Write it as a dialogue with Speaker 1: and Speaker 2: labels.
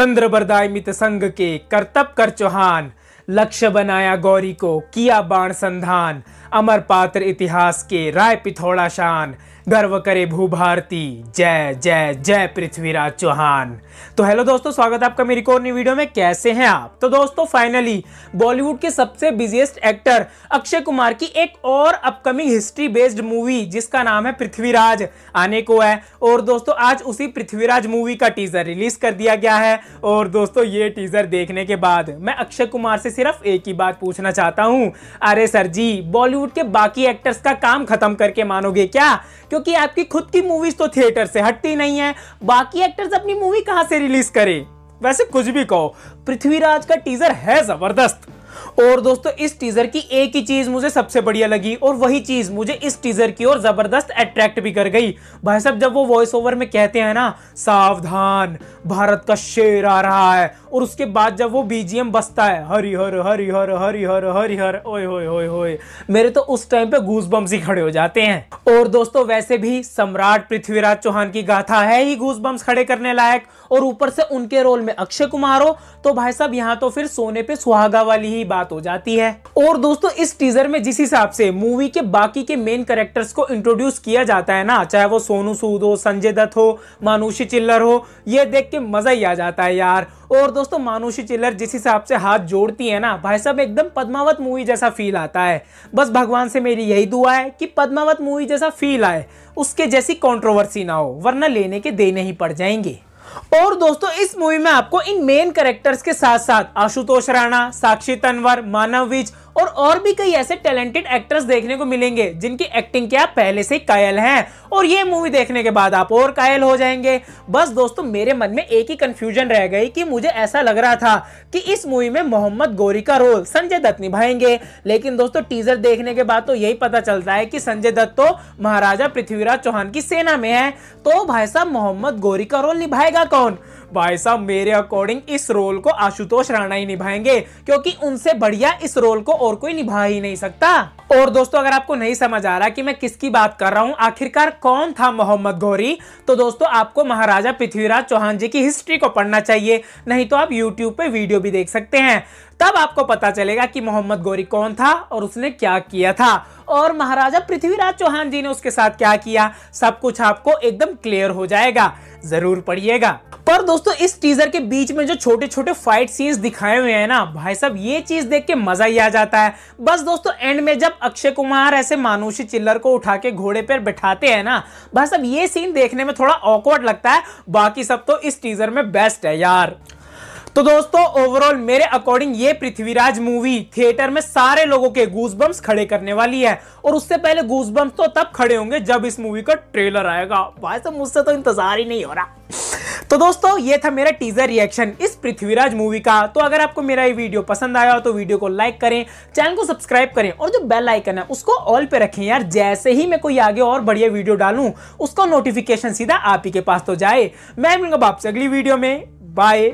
Speaker 1: चंद्र बरदाय मित संघ के करतब कर चौहान लक्ष्य बनाया गौरी को किया बाण संधान अमर पात्र इतिहास के राय पिथौड़ा शान गर्व करे भू भारती जय जय जय पृथ्वीराज चौहान तो हेलो दोस्तों स्वागत है आपका मेरी और वीडियो में कैसे हैं आप तो दोस्तों फाइनली बॉलीवुड के सबसे बिजिएस्ट एक्टर अक्षय कुमार की एक और अपकमिंग हिस्ट्री बेस्ड मूवी जिसका नाम है पृथ्वीराज आने को है और दोस्तों आज उसी पृथ्वीराज मूवी का टीजर रिलीज कर दिया गया है और दोस्तों ये टीजर देखने के बाद मैं अक्षय कुमार से सिर्फ एक ही बात पूछना चाहता हूँ अरे सर जी बॉलीवुड के बाकी एक्टर्स का काम खत्म करके मानोगे क्या क्यों क्योंकि आपकी खुद की मूवीज तो थिएटर से हटती नहीं है बाकी एक्टर्स अपनी मूवी कहां से रिलीज करें वैसे कुछ भी कहो पृथ्वीराज का टीजर है जबरदस्त और दोस्तों इस टीजर की एक ही चीज मुझे सबसे बढ़िया लगी और वही चीज मुझे इस टीजर की ओर जबरदस्त अट्रैक्ट भी कर गई भाई साहब जब वो वॉइस ओवर में कहते हैं ना सावधान भारत का शेर आ रहा है और उसके बाद जब वो बीजीएम बसता है हरी हर हरी हर हरी हर हरी हर ओए होए होए होए मेरे तो उस टाइम पे गूस बम्स ही खड़े हो जाते हैं और दोस्तों वैसे भी सम्राट पृथ्वीराज चौहान की गाथा है ही गूस बम्स खड़े करने लायक और ऊपर से उनके रोल में अक्षय कुमार हो तो भाई साहब यहाँ तो फिर सोने पे सुहागा वाली ही बात हो जाती है और दोस्तों इस टीजर में जिस हिसाब से मूवी के बाकी के मेन करेक्टर्स को इंट्रोड्यूस किया जाता है ना चाहे वो सोनू सूद हो संजय दत्त हो मानुषी चिल्लर हो ये देख के मजा ही आ जाता है यार और दोस्तों मानुषी चिल्लर जिस हिसाब से हाथ जोड़ती है ना भाई साहब एकदम पद्मावत मूवी जैसा फील आता है बस भगवान से मेरी यही दुआ है कि पद्मावत मूवी जैसा फील आए उसके जैसी कंट्रोवर्सी ना हो वरना लेने के देने ही पड़ जाएंगे और दोस्तों इस मूवी में आपको इन मेन कैरेक्टर्स के साथ साथ आशुतोष राणा साक्षी तनवर मानव विज और और भी कई ऐसे टैलेंटेड एक्टर्स देखने को मिलेंगे जिनकी एक्टिंग के आप पहले से कायल हैं और ये मूवी देखने के बाद आप और कायल हो जाएंगे बस दोस्तों मेरे मन में एक ही कंफ्यूजन रह गई कि मुझे ऐसा लग रहा था कि इस मूवी में मोहम्मद गोरी का रोल संजय दत्त निभाएंगे लेकिन दोस्तों टीजर देखने के बाद तो यही पता चलता है कि संजय दत्त तो महाराजा पृथ्वीराज चौहान की सेना में है तो भाई साहब मोहम्मद गोरी का रोल निभाएगा कौन भाई साहब मेरे अकॉर्डिंग इस रोल को आशुतोष राणा ही निभाएंगे क्योंकि उनसे बढ़िया इस रोल को और कोई निभा ही नहीं सकता और दोस्तों अगर आपको नहीं समझ आ रहा कि मैं किसकी बात कर रहा हूँ आखिरकार कौन था मोहम्मद गौरी तो दोस्तों आपको महाराजा पृथ्वीराज चौहान जी की हिस्ट्री को पढ़ना चाहिए नहीं तो आप यूट्यूब पे वीडियो भी देख सकते हैं तब आपको पता चलेगा कि मोहम्मद गौरी कौन था और उसने क्या किया था और महाराजा पृथ्वीराज चौहान जी ने उसके साथ क्या किया सब कुछ आपको एकदम क्लियर हो जाएगा जरूर पढ़िएगा पर दोस्तों इस टीजर के बीच में जो छोटे छोटे फाइट सीन्स दिखाए हुए हैं ना भाई साहब ये चीज देख के मजा ही आ जाता है बस दोस्तों एंड में जब अक्षय कुमार ऐसे मानुषी चिल्लर को उठा के घोड़े पर बैठाते हैं ना भाई साहब ये सीन देखने में थोड़ा ऑकवर्ड लगता है बाकी सब तो इस टीजर में बेस्ट है यार तो दोस्तों ओवरऑल मेरे अकॉर्डिंग ये पृथ्वीराज मूवी थिएटर में सारे लोगों के गूसबम्स खड़े करने वाली है और उससे पहले गूजबम्स तो तब खड़े होंगे जब इस मूवी का ट्रेलर आएगा भाई साहब मुझसे तो इंतजार ही नहीं हो रहा तो दोस्तों ये था मेरा टीजर रिएक्शन इस पृथ्वीराज मूवी का तो अगर आपको मेरा ये वीडियो पसंद आया हो तो वीडियो को लाइक करें चैनल को सब्सक्राइब करें और जो बेल आइकन है उसको ऑल पे रखें यार जैसे ही मैं कोई आगे और बढ़िया वीडियो डालूं उसका नोटिफिकेशन सीधा आप ही के पास तो जाए मैं मिलूंगा आपसे अगली वीडियो में बाय